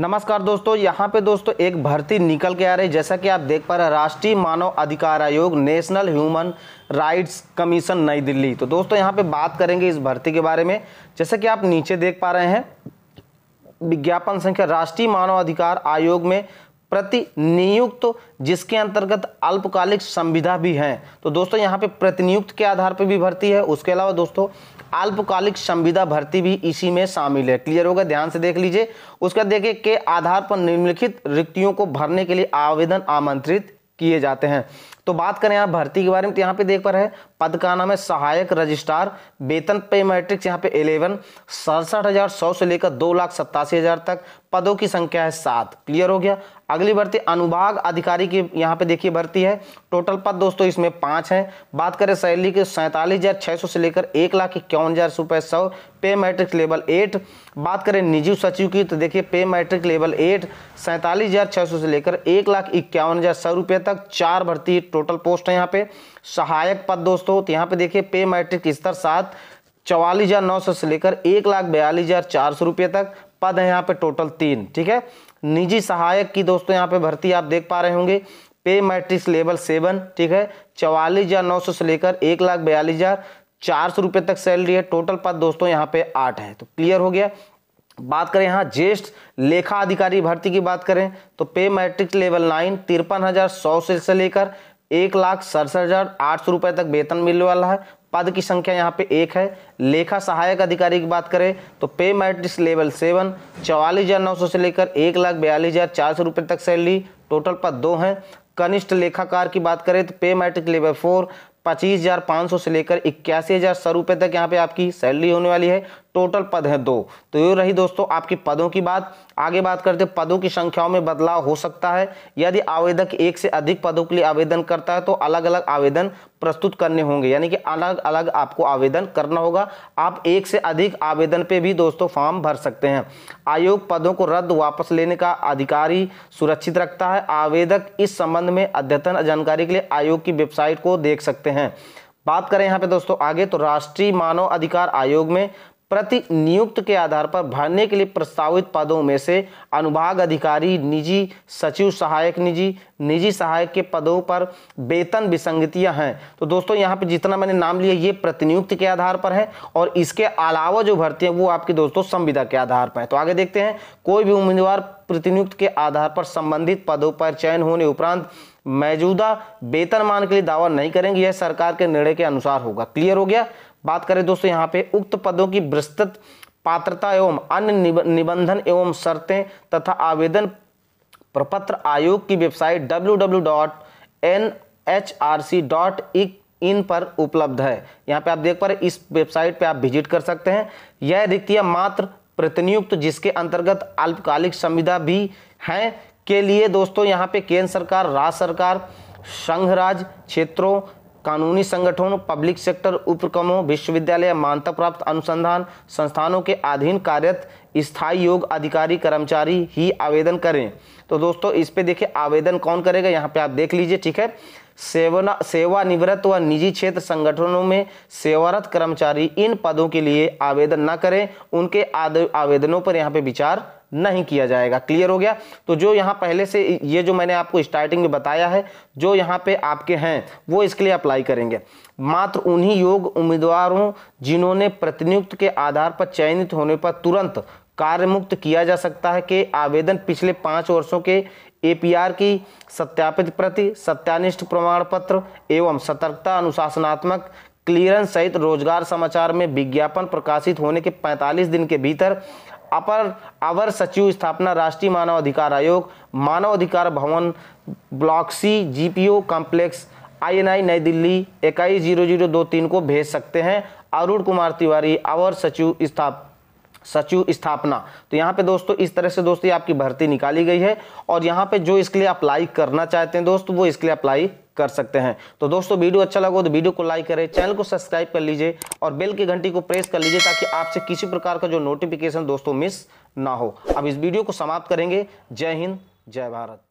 नमस्कार दोस्तों यहाँ पे दोस्तों एक भर्ती निकल के आ रही जैसा कि आप देख पा रहे राष्ट्रीय मानव अधिकार आयोग नेशनल ह्यूमन राइट्स कमीशन नई दिल्ली तो दोस्तों यहाँ पे बात करेंगे इस भर्ती के बारे में जैसा कि आप नीचे देख पा रहे हैं विज्ञापन संख्या राष्ट्रीय मानव अधिकार आयोग में प्रतिनियुक्त तो जिसके अंतर्गत अल्पकालिक संविधा भी हैं तो दोस्तों यहाँ पे प्रतिनियुक्त के आधार पर भी भर्ती है उसके अलावा दोस्तों अल्पकालिक संविदा भर्ती भी इसी में शामिल है क्लियर होगा ध्यान से देख लीजिए उसका देखिए के आधार पर निम्नलिखित रिक्तियों को भरने के लिए आवेदन आमंत्रित किए जाते हैं तो बात करें यहाँ भर्ती के बारे में तो यहाँ पे देख पा रहे हैं पद का नाम है सहायक रजिस्ट्रार वेतन पे मैट्रिक्स यहाँ पे इलेवन सड़सठ हज़ार सौ से लेकर दो लाख सत्तासी हज़ार तक पदों की संख्या है सात क्लियर हो गया अगली भर्ती अनुभाग अधिकारी की यहाँ पे देखिए भर्ती है टोटल पद दोस्तों इसमें पांच हैं बात करें सैलरी के सैंतालीस हज़ार छह सौ से लेकर एक लाख इक्यावन हज़ार रुपये सौ पे मैट्रिक लेवल एट बात करें निजी सचिव की तो देखिए पे मैट्रिक लेवल एट सैंतालीस हज़ार छह सौ से लेकर एक लाख इक्यावन हज़ार सौ रुपये तक चार भर्ती टोटल पोस्ट है यहाँ पे सहायक पद दोस्तों तो यहाँ पे देखिए पे मैट्रिक स्तर सात चवालीस हज़ार नौ सौ से लेकर एक लाख बयालीस हज़ार चार सौ रुपये तक पद है यहाँ पे टोटल तीन ठीक है निजी सहायक की दोस्तों यहाँ पे भर्ती आप देख पा रहे होंगे पे मैट्रिक्स लेवल सेवन ठीक है चवालीस हज़ार नौ सौ से लेकर एक लाख बयालीस हज़ार चार सौ रुपये तक सैलरी है टोटल पद दोस्तों यहाँ पे आठ है तो क्लियर हो गया बात करें यहाँ ज्येष्ठ लेखा अधिकारी भर्ती की बात करें तो पे मैट्रिक लेवल नाइन तिरपन हज़ार सौ से लेकर एक लाख सड़सठ हज़ार आठ सौ रुपए तक वेतन मिलने वाला है पद की संख्या यहाँ पे एक है लेखा सहायक अधिकारी की बात करें तो पे मैट्रिक्स लेवल सेवन चौवालीस हज़ार नौ सौ से लेकर एक लाख बयालीस हज़ार चार सौ रुपए तक सैलरी टोटल पद दो हैं कनिष्ठ लेखाकार की बात करें तो पे मैट्रिक लेवल फोर पच्चीस हज़ार पाँच सौ से लेकर इक्यासी हज़ार सौ रुपए तक यहाँ पे आपकी सैलरी होने वाली है टोटल पद है दो तो ये रही दोस्तों आपकी पदों की बात आगे बात करते पदों की संख्याओं में बदलाव हो सकता है यदि आवेदक एक से अधिक पदों के लिए आवेदन करता है तो अलग अलग आवेदन प्रस्तुत करने होंगे यानी कि अलग अलग आपको आवेदन करना होगा आप एक से अधिक आवेदन पे भी दोस्तों फॉर्म भर सकते हैं आयोग पदों को रद्द वापस लेने का अधिकारी सुरक्षित रखता है आवेदक इस संबंध में अद्यतन जानकारी के लिए आयोग की वेबसाइट को देख सकते हैं बात करें यहाँ पे दोस्तों आगे तो राष्ट्रीय मानव अधिकार आयोग में प्रति नियुक्त के आधार पर भरने के लिए प्रस्तावित पदों में से अनुभाग अधिकारी निजी सचिव सहायक निजी निजी सहायक के पदों पर वेतन विसंगतियां हैं तो दोस्तों यहाँ पे जितना मैंने नाम लिया ये प्रतिनियुक्त के आधार पर है और इसके अलावा जो भर्ती है वो आपकी दोस्तों संविदा के आधार पर है तो आगे देखते हैं कोई भी उम्मीदवार प्रतिनियुक्त के आधार पर संबंधित पदों पर चयन होने उपरांत मौजूदा वेतनमान के लिए दावा नहीं करेंगे यह सरकार के निर्णय के अनुसार होगा क्लियर हो गया बात करें दोस्तों यहाँ पे उक्त पदों की विस्तृत पात्रता एवं अन्य निबंधन एवं शर्तें तथा आवेदन प्रपत्र आयोग की वेबसाइट डब्ल्यू इन पर उपलब्ध है यहाँ पे आप देख पा रहे इस वेबसाइट पे आप विजिट कर सकते हैं यह रिक्तियाँ मात्र प्रतिनियुक्त जिसके अंतर्गत अल्पकालिक संविदा भी हैं के लिए दोस्तों यहाँ पे केंद्र सरकार राज्य सरकार संघ राज क्षेत्रों कानूनी संगठनों पब्लिक सेक्टर उपक्रमों विश्वविद्यालय मान्यता प्राप्त अनुसंधान संस्थानों के अधीन कार्यरत स्थायी योग अधिकारी कर्मचारी ही आवेदन करें तो दोस्तों इस पे देखिए आवेदन कौन करेगा यहाँ पे आप देख लीजिए ठीक है सेवना सेवानिवृत्त व निजी क्षेत्र संगठनों में सेवारत कर्मचारी इन पदों के लिए आवेदन न करें उनके आवेदनों पर यहाँ पे विचार नहीं किया जाएगा क्लियर हो गया तो जो यहाँ पहले से ये जो मैंने आपको स्टार्टिंग में बताया है जो यहाँ पे आपके हैं वो इसके लिए अप्लाई करेंगे मात्र उन्हीं योग उम्मीदवारों जिन्होंने प्रतिनियुक्त के आधार पर चयनित होने पर तुरंत कार्यमुक्त किया जा सकता है कि आवेदन पिछले पाँच वर्षों के एपीआर की सत्यापित प्रति सत्यानिष्ठ प्रमाण पत्र एवं सतर्कता अनुशासनात्मक क्लियरेंस सहित रोजगार समाचार में विज्ञापन प्रकाशित होने के 45 दिन के भीतर अपर अवर सचिव स्थापना राष्ट्रीय मानव अधिकार आयोग मानव अधिकार भवन block C GPO complex INA नई दिल्ली इक्कीस जीरो जीरो दो तीन को भेज सकते हैं अरुण कुमार तिवारी अवर सचिव स्थाप सचिव स्थापना तो यहाँ पे दोस्तों इस तरह से दोस्तों आपकी भर्ती निकाली गई है और यहाँ पे जो इसके लिए अप्लाई करना चाहते हैं दोस्तों वो इसके लिए अप्लाई कर सकते हैं तो दोस्तों वीडियो अच्छा लगा तो वीडियो को लाइक करें चैनल को सब्सक्राइब कर लीजिए और बेल की घंटी को प्रेस कर लीजिए ताकि आपसे किसी प्रकार का जो नोटिफिकेशन दोस्तों मिस ना हो अब इस वीडियो को समाप्त करेंगे जय हिंद जय भारत